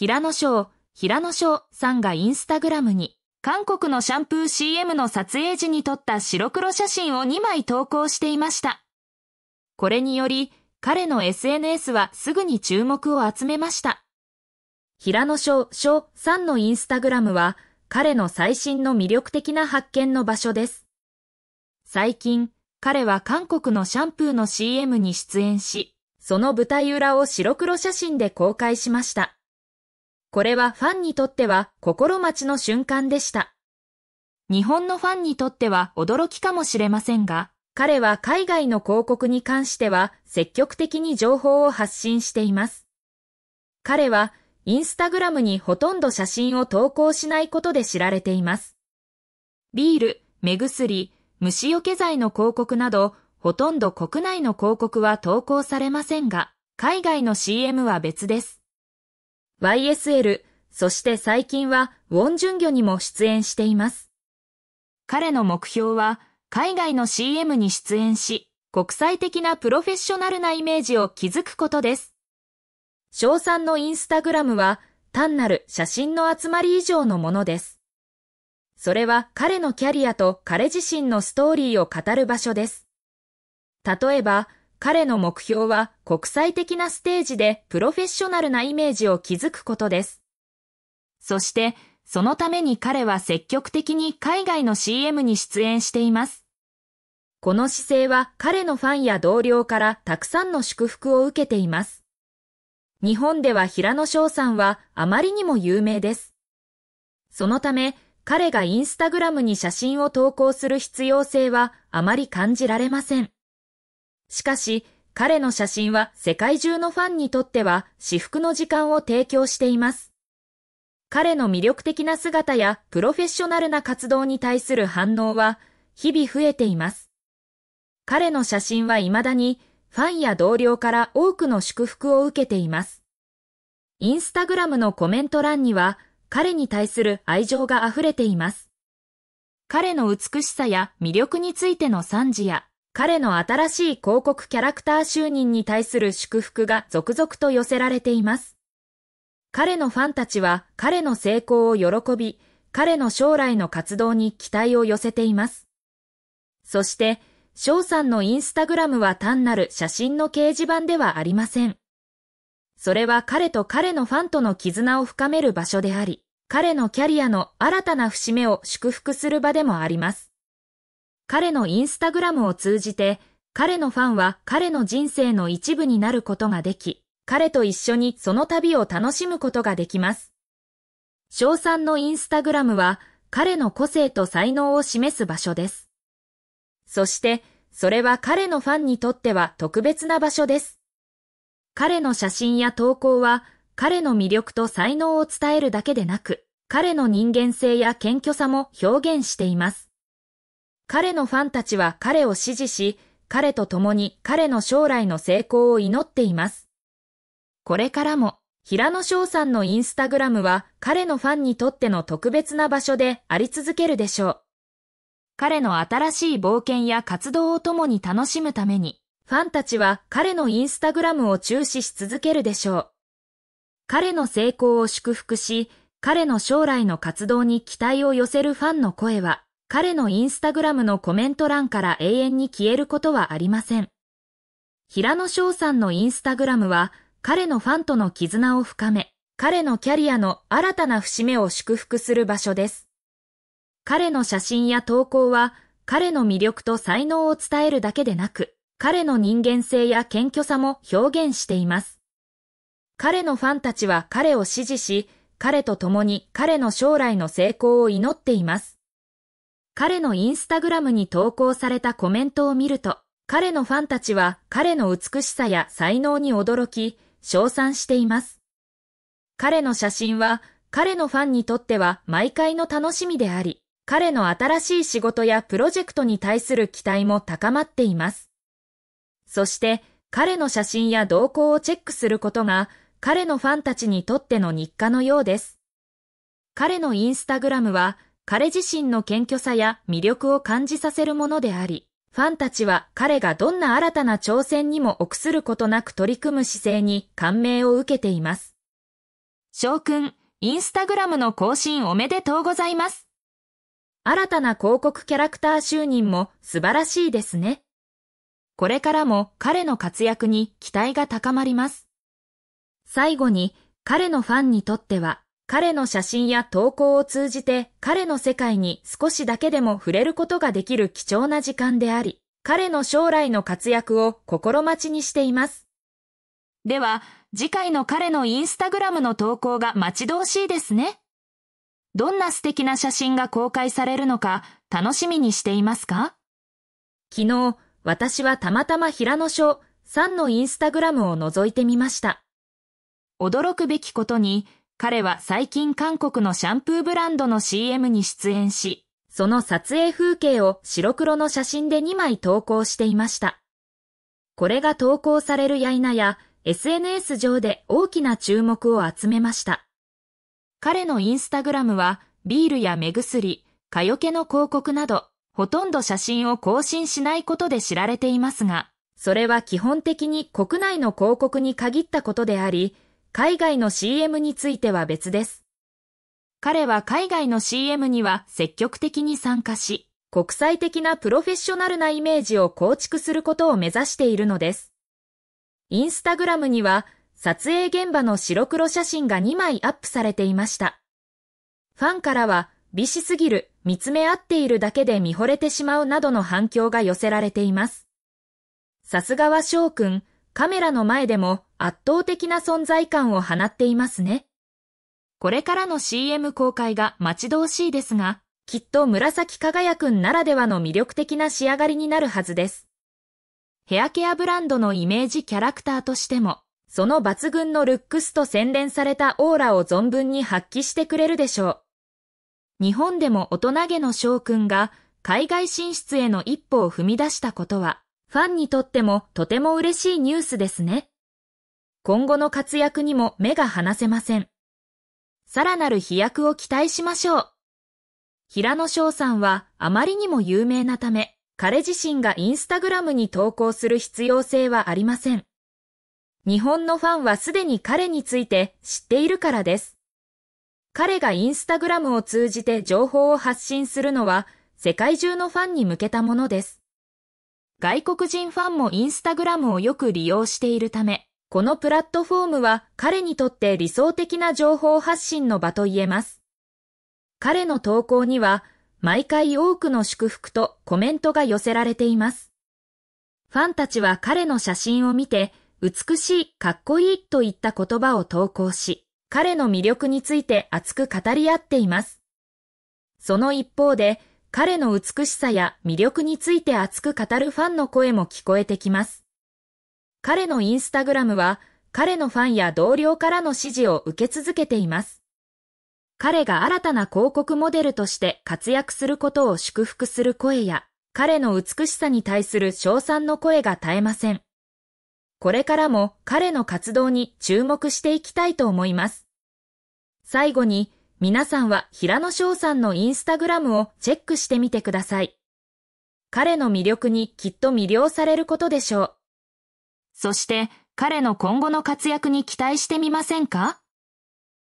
平野翔、平野翔さんがインスタグラムに、韓国のシャンプー CM の撮影時に撮った白黒写真を2枚投稿していました。これにより、彼の SNS はすぐに注目を集めました。平野翔翔さんのインスタグラムは、彼の最新の魅力的な発見の場所です。最近、彼は韓国のシャンプーの CM に出演し、その舞台裏を白黒写真で公開しました。これはファンにとっては心待ちの瞬間でした。日本のファンにとっては驚きかもしれませんが、彼は海外の広告に関しては積極的に情報を発信しています。彼はインスタグラムにほとんど写真を投稿しないことで知られています。ビール、目薬、虫除け剤の広告など、ほとんど国内の広告は投稿されませんが、海外の CM は別です。YSL、そして最近はウォンジュンギョにも出演しています。彼の目標は海外の CM に出演し、国際的なプロフェッショナルなイメージを築くことです。翔さんのインスタグラムは単なる写真の集まり以上のものです。それは彼のキャリアと彼自身のストーリーを語る場所です。例えば、彼の目標は国際的なステージでプロフェッショナルなイメージを築くことです。そして、そのために彼は積極的に海外の CM に出演しています。この姿勢は彼のファンや同僚からたくさんの祝福を受けています。日本では平野翔さんはあまりにも有名です。そのため、彼がインスタグラムに写真を投稿する必要性はあまり感じられません。しかし、彼の写真は世界中のファンにとっては至福の時間を提供しています。彼の魅力的な姿やプロフェッショナルな活動に対する反応は日々増えています。彼の写真は未だにファンや同僚から多くの祝福を受けています。インスタグラムのコメント欄には彼に対する愛情が溢れています。彼の美しさや魅力についての賛辞や彼の新しい広告キャラクター就任に対する祝福が続々と寄せられています。彼のファンたちは彼の成功を喜び、彼の将来の活動に期待を寄せています。そして、翔さんのインスタグラムは単なる写真の掲示板ではありません。それは彼と彼のファンとの絆を深める場所であり、彼のキャリアの新たな節目を祝福する場でもあります。彼のインスタグラムを通じて、彼のファンは彼の人生の一部になることができ、彼と一緒にその旅を楽しむことができます。翔さんのインスタグラムは彼の個性と才能を示す場所です。そして、それは彼のファンにとっては特別な場所です。彼の写真や投稿は彼の魅力と才能を伝えるだけでなく、彼の人間性や謙虚さも表現しています。彼のファンたちは彼を支持し、彼と共に彼の将来の成功を祈っています。これからも、平野翔さんのインスタグラムは彼のファンにとっての特別な場所であり続けるでしょう。彼の新しい冒険や活動を共に楽しむために、ファンたちは彼のインスタグラムを注視し続けるでしょう。彼の成功を祝福し、彼の将来の活動に期待を寄せるファンの声は、彼のインスタグラムのコメント欄から永遠に消えることはありません。平野翔さんのインスタグラムは、彼のファンとの絆を深め、彼のキャリアの新たな節目を祝福する場所です。彼の写真や投稿は、彼の魅力と才能を伝えるだけでなく、彼の人間性や謙虚さも表現しています。彼のファンたちは彼を支持し、彼と共に彼の将来の成功を祈っています。彼のインスタグラムに投稿されたコメントを見ると、彼のファンたちは彼の美しさや才能に驚き、称賛しています。彼の写真は彼のファンにとっては毎回の楽しみであり、彼の新しい仕事やプロジェクトに対する期待も高まっています。そして彼の写真や動向をチェックすることが彼のファンたちにとっての日課のようです。彼のインスタグラムは彼自身の謙虚さや魅力を感じさせるものであり、ファンたちは彼がどんな新たな挑戦にも臆することなく取り組む姿勢に感銘を受けています。翔くん、インスタグラムの更新おめでとうございます。新たな広告キャラクター就任も素晴らしいですね。これからも彼の活躍に期待が高まります。最後に彼のファンにとっては彼の写真や投稿を通じて彼の世界に少しだけでも触れることができる貴重な時間であり、彼の将来の活躍を心待ちにしています。では、次回の彼のインスタグラムの投稿が待ち遠しいですね。どんな素敵な写真が公開されるのか楽しみにしていますか昨日、私はたまたま平野翔さんのインスタグラムを覗いてみました。驚くべきことに、彼は最近韓国のシャンプーブランドの CM に出演し、その撮影風景を白黒の写真で2枚投稿していました。これが投稿されるや否や、SNS 上で大きな注目を集めました。彼のインスタグラムは、ビールや目薬、蚊よけの広告など、ほとんど写真を更新しないことで知られていますが、それは基本的に国内の広告に限ったことであり、海外の CM については別です。彼は海外の CM には積極的に参加し、国際的なプロフェッショナルなイメージを構築することを目指しているのです。インスタグラムには撮影現場の白黒写真が2枚アップされていました。ファンからは美しすぎる、見つめ合っているだけで見惚れてしまうなどの反響が寄せられています。さすがは翔くん、カメラの前でも圧倒的な存在感を放っていますね。これからの CM 公開が待ち遠しいですが、きっと紫輝くんならではの魅力的な仕上がりになるはずです。ヘアケアブランドのイメージキャラクターとしても、その抜群のルックスと洗練されたオーラを存分に発揮してくれるでしょう。日本でも大人げの翔くんが海外進出への一歩を踏み出したことは、ファンにとってもとても嬉しいニュースですね。今後の活躍にも目が離せません。さらなる飛躍を期待しましょう。平野翔さんはあまりにも有名なため、彼自身がインスタグラムに投稿する必要性はありません。日本のファンはすでに彼について知っているからです。彼がインスタグラムを通じて情報を発信するのは世界中のファンに向けたものです。外国人ファンもインスタグラムをよく利用しているため、このプラットフォームは彼にとって理想的な情報発信の場と言えます。彼の投稿には毎回多くの祝福とコメントが寄せられています。ファンたちは彼の写真を見て美しい、かっこいいといった言葉を投稿し、彼の魅力について熱く語り合っています。その一方で、彼の美しさや魅力について熱く語るファンの声も聞こえてきます。彼のインスタグラムは彼のファンや同僚からの支持を受け続けています。彼が新たな広告モデルとして活躍することを祝福する声や、彼の美しさに対する称賛の声が絶えません。これからも彼の活動に注目していきたいと思います。最後に、皆さんは平野翔さんのインスタグラムをチェックしてみてください。彼の魅力にきっと魅了されることでしょう。そして彼の今後の活躍に期待してみませんか